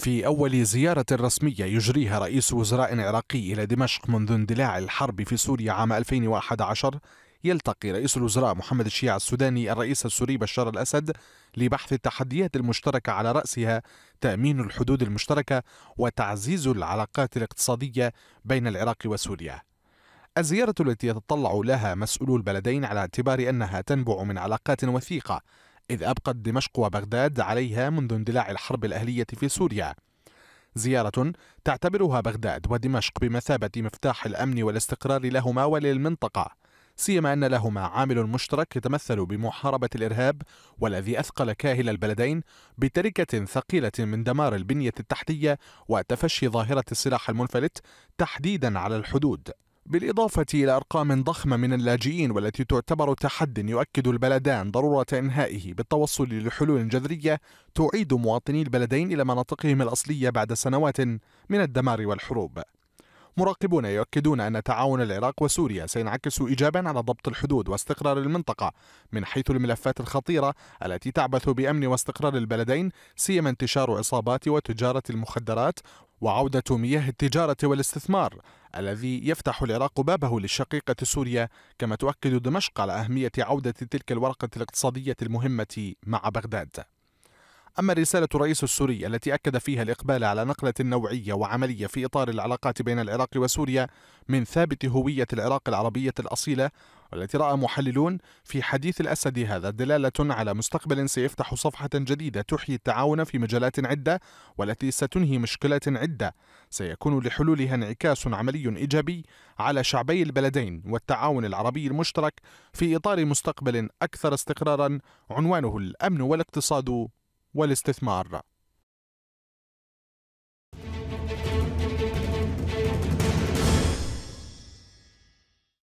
في أول زيارة رسمية يجريها رئيس وزراء عراقي إلى دمشق منذ اندلاع الحرب في سوريا عام 2011 يلتقي رئيس الوزراء محمد الشيع السوداني الرئيس السوري بشار الأسد لبحث التحديات المشتركة على رأسها تأمين الحدود المشتركة وتعزيز العلاقات الاقتصادية بين العراق وسوريا الزيارة التي يتطلع لها مسؤولو البلدين على اعتبار أنها تنبع من علاقات وثيقة إذ أبقت دمشق وبغداد عليها منذ اندلاع الحرب الأهلية في سوريا زيارة تعتبرها بغداد ودمشق بمثابة مفتاح الأمن والاستقرار لهما وللمنطقة سيما أن لهما عامل مشترك يتمثل بمحاربة الإرهاب والذي أثقل كاهل البلدين بتركة ثقيلة من دمار البنية التحتية وتفشي ظاهرة السلاح المنفلت تحديدا على الحدود بالإضافة إلى أرقام ضخمة من اللاجئين والتي تعتبر تحد يؤكد البلدان ضرورة إنهائه بالتوصل لحلول جذرية تعيد مواطني البلدين إلى مناطقهم الأصلية بعد سنوات من الدمار والحروب مراقبون يؤكدون أن تعاون العراق وسوريا سينعكس إيجابا على ضبط الحدود واستقرار المنطقة من حيث الملفات الخطيرة التي تعبث بأمن واستقرار البلدين سيما انتشار عصابات وتجارة المخدرات وعودة مياه التجارة والاستثمار الذي يفتح العراق بابه للشقيقة سوريا كما تؤكد دمشق على أهمية عودة تلك الورقة الاقتصادية المهمة مع بغداد أما رسالة الرئيس السوري التي أكد فيها الإقبال على نقلة نوعية وعملية في إطار العلاقات بين العراق وسوريا من ثابت هوية العراق العربية الأصيلة والتي رأى محللون في حديث الأسد هذا دلالة على مستقبل سيفتح صفحة جديدة تحيي التعاون في مجالات عدة والتي ستنهي مشكلات عدة سيكون لحلولها انعكاس عملي إيجابي على شعبي البلدين والتعاون العربي المشترك في إطار مستقبل أكثر استقرارا عنوانه الأمن والاقتصاد والاستثمار